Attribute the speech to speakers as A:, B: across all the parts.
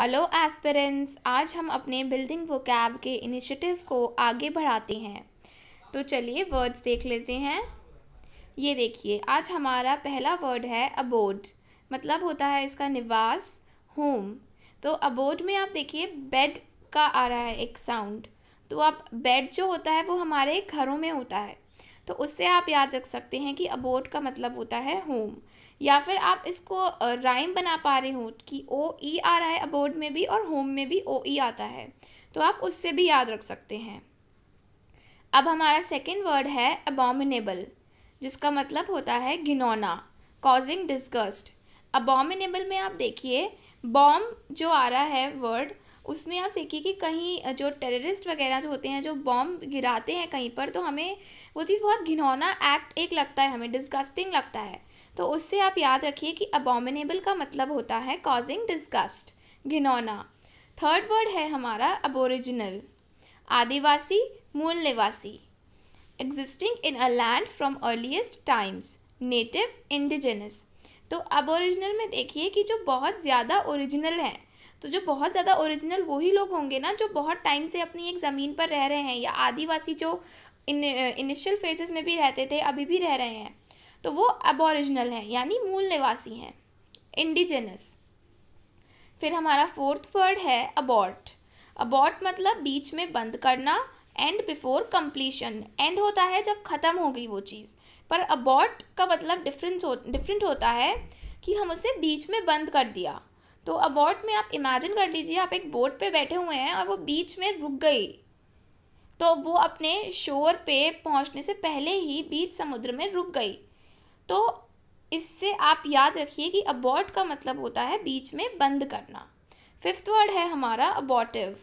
A: hello aspirants आज हम अपने बिल्डिंग वो कैब के इनिशिएटिव को आगे बढ़ाते हैं तो चलिए वर्ड्स देख लेते हैं ये देखिए आज हमारा पहला वर्ड है अबोड मतलब होता है इसका निवास होम तो अबोड में आप देखिए बेड का आ रहा है एक साउंड तो आप बेड जो होता है वो हमारे घरों में होता है तो उससे आप याद रख सकते हैं कि अबोड का मतलब होता है होम या फिर आप इसको राइम बना पा रहे हो कि ओ ई e आ रहा है अबोर्ड में भी और होम में भी ओ ई e आता है तो आप उससे भी याद रख सकते हैं अब हमारा सेकेंड वर्ड है अबोमिनेबल जिसका मतलब होता है घिनौना कॉजिंग डिस्गस्ट अबोमिनेबल में आप देखिए बॉम्ब जो आ रहा है वर्ड उसमें आप देखिए कि कहीं जो टेररिस्ट वगैरह जो होते हैं जो बॉम्ब गिराते हैं कहीं पर तो हमें वो चीज़ बहुत घिनौना एक्ट एक लगता है हमें डिस्गस्टिंग लगता है तो उससे आप याद रखिए कि अबोमिनेबल का मतलब होता है कॉजिंग डिस्गस्ट घिनौना थर्ड वर्ड है हमारा अबोरिजिनल आदिवासी मूल निवासी existing in a land from earliest times native indigenous तो अब ओरिजिनल में देखिए कि जो बहुत ज़्यादा ओरिजिनल हैं तो जो बहुत ज़्यादा ओरिजिनल वही लोग होंगे ना जो बहुत टाइम से अपनी एक ज़मीन पर रह रहे हैं या आदिवासी जो इन इनिशियल फेजेस में भी रहते थे अभी भी रह रहे हैं तो वो एबोरिजिनल हैं यानी मूल निवासी हैं इंडिजिनस फिर हमारा फोर्थ वर्ड है अबॉर्ट अबॉर्ट मतलब बीच में बंद करना एंड बिफोर कंप्लीशन एंड होता है जब ख़त्म हो गई वो चीज़ पर अबॉर्ट का मतलब डिफरेंस हो डिफरेंट होता है कि हम उसे बीच में बंद कर दिया तो अबॉर्ट में आप इमेजिन कर लीजिए आप एक बोट पे बैठे हुए हैं और वो बीच में रुक गई तो वो अपने शोर पे पहुंचने से पहले ही बीच समुद्र में रुक गई तो इससे आप याद रखिए कि अबॉट का मतलब होता है बीच में बंद करना फिफ्थ वर्ड है हमारा अबॉटिव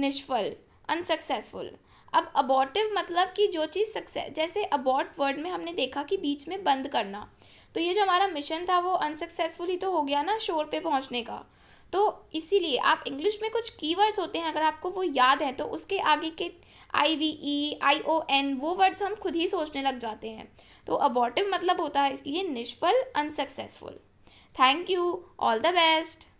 A: निष्फल अनसक्सेसफुल अब अबॉटिव मतलब कि जो चीज़ सक्सेस जैसे अबॉट वर्ड में हमने देखा कि बीच में बंद करना तो ये जो हमारा मिशन था वो अनसक्सेसफुल ही तो हो गया ना शोर पे पहुंचने का तो इसीलिए आप इंग्लिश में कुछ कीवर्ड्स होते हैं अगर आपको वो याद है तो उसके आगे के I V E I O N वो वर्ड्स हम खुद ही सोचने लग जाते हैं तो अबॉर्टिव मतलब होता है इसलिए निष्फल unsuccessful thank you all the best